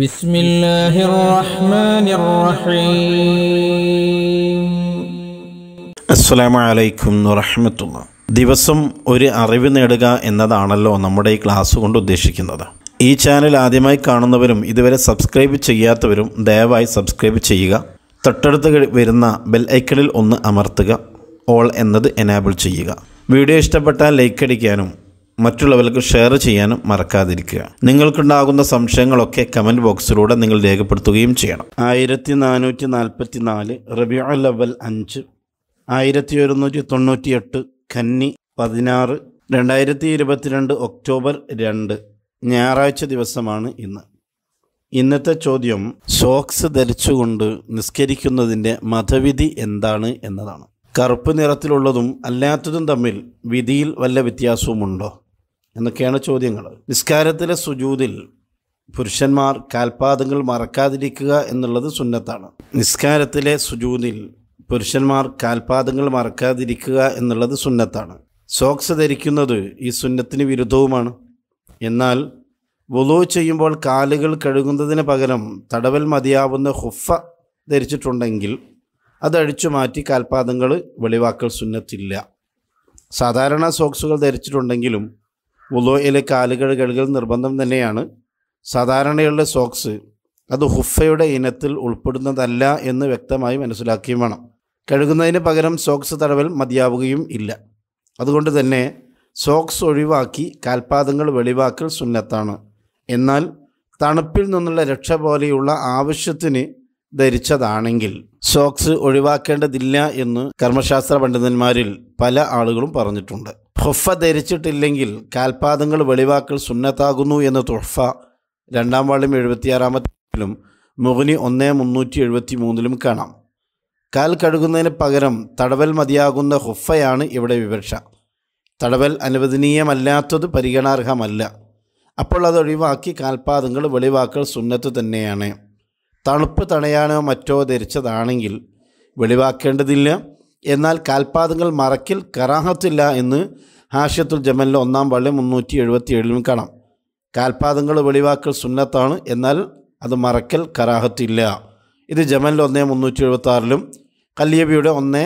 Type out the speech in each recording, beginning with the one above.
بسم الله الرحمن الرحيم السلام عليكم ورحمة الله ദിവസം ഒരു അറിവ് നേടുക എന്നതാണല്ലോ നമ്മുടെ ഈ ക്ലാസ് കൊണ്ട് ഉദ്ദേശിക്കുന്നത് ഈ ചാനൽ ആദ്യമായി കാണുന്നവരും ഇതുവരെ സബ്സ്ക്രൈബ് ചെയ്യാത്തവരും ദയവായി സബ്സ്ക്രൈബ് ചെയ്യുക തൊട്ടടുത്ത് വരുന്ന ബെൽ ഐക്കണിൽ ഒന്ന് അമർത്തുക ഓൾ എന്നത് എനാബിൾ ചെയ്യുക വീഡിയോ ഇഷ്ടപ്പെട്ടാൽ ലൈക്ക് അടിക്കാനും മറ്റുള്ളവർക്ക് ഷെയർ ചെയ്യാനും മറക്കാതിരിക്കുക നിങ്ങൾക്കുണ്ടാകുന്ന സംശയങ്ങളൊക്കെ കമൻറ്റ് ബോക്സിലൂടെ നിങ്ങൾ രേഖപ്പെടുത്തുകയും ചെയ്യണം ആയിരത്തി നാനൂറ്റി നാൽപ്പത്തി നാല് റബിയ ലെവൽ അഞ്ച് ആയിരത്തി ഒരുന്നൂറ്റി എട്ട് കന്നി പതിനാറ് രണ്ടായിരത്തി ഇരുപത്തിരണ്ട് ഒക്ടോബർ രണ്ട് ഞായറാഴ്ച ദിവസമാണ് ഇന്ന് ഇന്നത്തെ ചോദ്യം സോക്സ് ധരിച്ചുകൊണ്ട് നിസ്കരിക്കുന്നതിൻ്റെ മതവിധി എന്താണ് എന്നതാണ് കറുപ്പ് നിറത്തിലുള്ളതും അല്ലാത്തതും തമ്മിൽ വിധിയിൽ വല്ല വ്യത്യാസവുമുണ്ടോ എന്നൊക്കെയാണ് ചോദ്യങ്ങൾ നിസ്കാരത്തിലെ സുജൂതിൽ പുരുഷന്മാർ കാൽപാദങ്ങൾ മറക്കാതിരിക്കുക എന്നുള്ളത് സുന്നത്താണ് നിസ്കാരത്തിലെ സുജൂതിൽ പുരുഷന്മാർ കാൽപാദങ്ങൾ മറക്കാതിരിക്കുക എന്നുള്ളത് സുന്നത്താണ് സോക്സ് ധരിക്കുന്നത് ഈ സുന്നത്തിന് വിരുദ്ധവുമാണ് എന്നാൽ വുളു ചെയ്യുമ്പോൾ കാലുകൾ കഴുകുന്നതിന് പകരം തടവൽ മതിയാവുന്ന ഹുഫ ധരിച്ചിട്ടുണ്ടെങ്കിൽ അതഴിച്ചു മാറ്റി കാൽപാദങ്ങൾ വെളിവാക്കൽ സുന്നത്തില്ല സാധാരണ സോക്സുകൾ ധരിച്ചിട്ടുണ്ടെങ്കിലും ഉലോയിൽ കാലുകൾ കഴുകൽ നിർബന്ധം തന്നെയാണ് സാധാരണയുള്ള സോക്സ് അത് ഹുഫയുടെ ഇനത്തിൽ ഉൾപ്പെടുന്നതല്ല എന്ന് വ്യക്തമായി മനസ്സിലാക്കുകയും വേണം കഴുകുന്നതിന് പകരം സോക്സ് തടവൽ മതിയാവുകയും ഇല്ല അതുകൊണ്ട് തന്നെ സോക്സ് ഒഴിവാക്കി കാൽപാദങ്ങൾ വെളിവാക്കൽ സുന്നത്താണ് എന്നാൽ തണുപ്പിൽ നിന്നുള്ള രക്ഷ പോലെയുള്ള ആവശ്യത്തിന് ധരിച്ചതാണെങ്കിൽ സോക്സ് ഒഴിവാക്കേണ്ടതില്ല എന്ന് കർമ്മശാസ്ത്ര പണ്ഡിതന്മാരിൽ പല ആളുകളും പറഞ്ഞിട്ടുണ്ട് ഹുഫ ധരിച്ചിട്ടില്ലെങ്കിൽ കാൽപാദങ്ങൾ വെളിവാക്കൽ സുന്നത്താകുന്നു എന്ന തുഹഫ രണ്ടാം വാളിയും എഴുപത്തിയാറാമത്തിലും മുഹുനി ഒന്ന് മുന്നൂറ്റി എഴുപത്തി മൂന്നിലും കാണാം കാൽ കഴുകുന്നതിന് പകരം തടവൽ മതിയാകുന്ന ഹുഫയാണ് ഇവിടെ വിവക്ഷ തടവൽ അനുവദനീയമല്ലാത്തത് പരിഗണാർഹമല്ല അപ്പോൾ അത് ഒഴിവാക്കി കാൽപാദങ്ങൾ വെളിവാക്കൽ സുന്നത്ത് തന്നെയാണ് തണുപ്പ് തണയാനോ മറ്റോ ധരിച്ചതാണെങ്കിൽ വെളിവാക്കേണ്ടതില്ല എന്നാൽ കാൽപാദങ്ങൾ മറക്കിൽ കറാഹത്തില്ല എന്ന് ഹാഷ്യത്തുൽ ജമലിലെ ഒന്നാം പള്ളി മുന്നൂറ്റി എഴുപത്തി ഏഴിലും കാണാം കാൽപാദങ്ങൾ വെളിവാക്കൽ സുന്നത്താണ് എന്നാൽ അത് മറക്കൽ കറാഹത്തില്ല ഇത് ജമലിൽ ഒന്നേ മുന്നൂറ്റി എഴുപത്തി ആറിലും കല്യബിയുടെ ഒന്നേ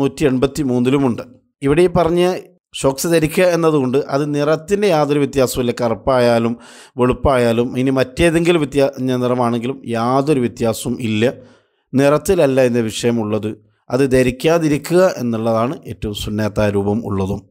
നൂറ്റി എൺപത്തി മൂന്നിലുമുണ്ട് ഇവിടെ ഈ പറഞ്ഞ് ഷോക്സ് ധരിക്കുക എന്നതുകൊണ്ട് അത് നിറത്തിൻ്റെ യാതൊരു ഇല്ല കറുപ്പായാലും വെളുപ്പായാലും ഇനി മറ്റേതെങ്കിലും വ്യത്യാ നിറമാണെങ്കിലും യാതൊരു വ്യത്യാസവും ഇല്ല നിറത്തിലല്ല എന്ന വിഷയമുള്ളത് അത് ധരിക്കാതിരിക്കുക എന്നുള്ളതാണ് ഏറ്റവും സുന്നേത്ത രൂപം ഉള്ളതും